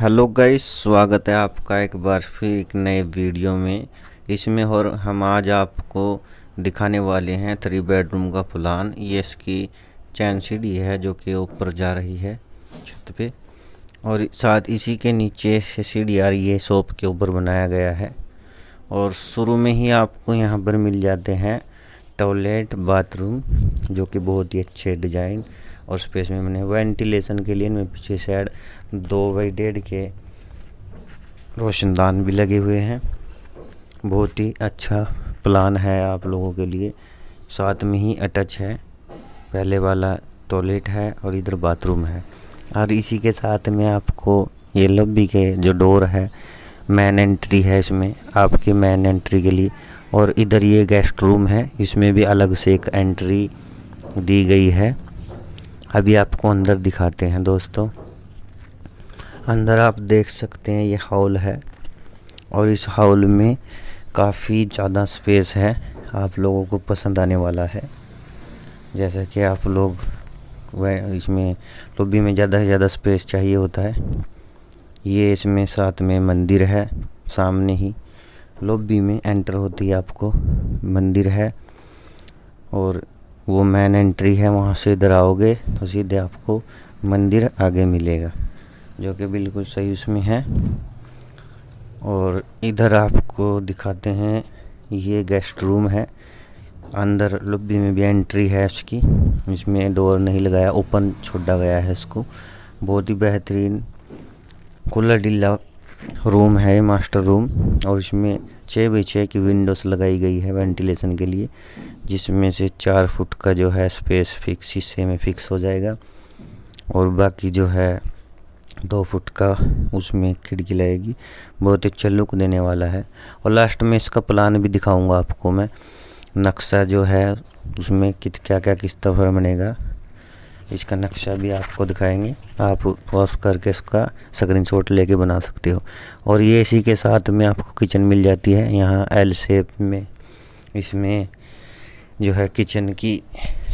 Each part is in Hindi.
हेलो गाइस स्वागत है आपका एक बार फिर एक नए वीडियो में इसमें और हम आज आपको दिखाने वाले हैं थ्री बेडरूम का प्लान ये इसकी चैन सीढ़ी है जो कि ऊपर जा रही है छत पे और साथ इसी के नीचे से सीढ़ी आ रही है सोप के ऊपर बनाया गया है और शुरू में ही आपको यहाँ पर मिल जाते हैं टॉयलेट बाथरूम जो कि बहुत ही अच्छे डिज़ाइन और स्पेस में मैंने वेंटिलेशन के लिए इनमें पीछे साइड दो बाई डेढ़ के रोशनदान भी लगे हुए हैं बहुत ही अच्छा प्लान है आप लोगों के लिए साथ में ही अटैच है पहले वाला टॉयलेट है और इधर बाथरूम है और इसी के साथ में आपको ये लब्बी के जो डोर है मैन एंट्री है इसमें आपके मैन एंट्री के लिए और इधर ये गेस्ट रूम है इसमें भी अलग से एक एंट्री दी गई है अभी आपको अंदर दिखाते हैं दोस्तों अंदर आप देख सकते हैं ये हॉल है और इस हॉल में काफ़ी ज़्यादा स्पेस है आप लोगों को पसंद आने वाला है जैसा कि आप लोग वह इसमें लोबी तो में ज़्यादा से ज़्यादा स्पेस चाहिए होता है ये इसमें साथ में मंदिर है सामने ही लोबी में एंटर होती है आपको मंदिर है और वो मेन एंट्री है वहाँ से इधर आओगे तो सीधे आपको मंदिर आगे मिलेगा जो कि बिल्कुल सही उसमें है और इधर आपको दिखाते हैं ये गेस्ट रूम है अंदर लुब्बी में भी एंट्री है इसकी इसमें डोर नहीं लगाया ओपन छोड़ा गया है इसको बहुत ही बेहतरीन कुल्ला डीला रूम है मास्टर रूम और इसमें छः बाई छः की विंडोज लगाई गई है वेंटिलेशन के लिए जिसमें से चार फुट का जो है स्पेस फिक्स हिस्से में फिक्स हो जाएगा और बाकी जो है दो फुट का उसमें खिड़की लगेगी बहुत ही अच्छा लुक देने वाला है और लास्ट में इसका प्लान भी दिखाऊंगा आपको मैं नक्शा जो है उसमें कित क्या क्या किस तरह बनेगा इसका नक्शा भी आपको दिखाएंगे आप वॉश करके इसका स्क्रीनशॉट लेके बना सकते हो और ये इसी के साथ में आपको किचन मिल जाती है यहाँ एल शेप में इसमें जो है किचन की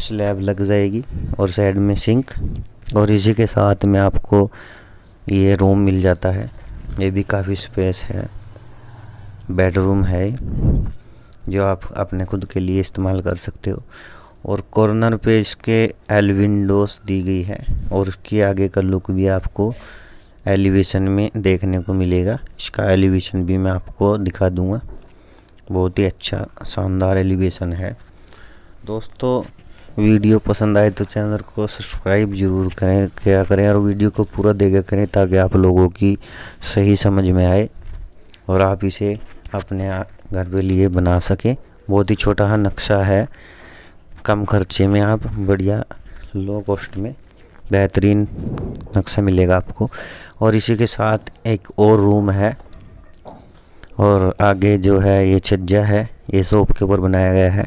स्लैब लग जाएगी और साइड में सिंक और इसी के साथ में आपको ये रूम मिल जाता है ये भी काफ़ी स्पेस है बेडरूम है जो आप अपने खुद के लिए इस्तेमाल कर सकते हो और कॉर्नर पे इसके एल विंडोज दी गई है और उसके आगे का लुक भी आपको एलिवेशन में देखने को मिलेगा इसका एलिवेशन भी मैं आपको दिखा दूंगा बहुत ही अच्छा शानदार एलिवेशन है दोस्तों वीडियो पसंद आए तो चैनल को सब्सक्राइब जरूर करें क्या करें और वीडियो को पूरा देखा करें ताकि आप लोगों की सही समझ में आए और आप इसे अपने घर पे लिए बना सकें बहुत ही छोटा सा नक्शा है कम खर्चे में आप बढ़िया लो कॉस्ट में बेहतरीन नक्शा मिलेगा आपको और इसी के साथ एक और रूम है और आगे जो है ये छज्जा है ये सोप के ऊपर बनाया गया है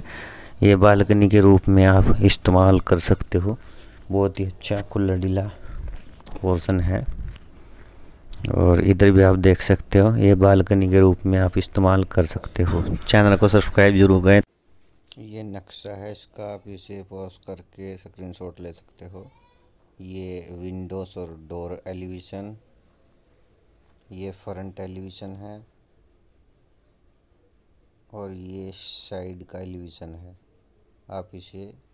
ये बालकनी के रूप में आप इस्तेमाल कर सकते हो बहुत ही अच्छा खुल्ला डीला पोर्सन है और इधर भी आप देख सकते हो ये बालकनी के रूप में आप इस्तेमाल कर सकते हो चैनल को सब्सक्राइब जरूर करें ये नक्शा है इसका आप इसे पॉज करके स्क्रीनशॉट ले सकते हो ये विंडोज़ और डोर एलिवेशन ये फ्रंट एलिवेशन है और ये साइड का एलिवेशन है आप इसे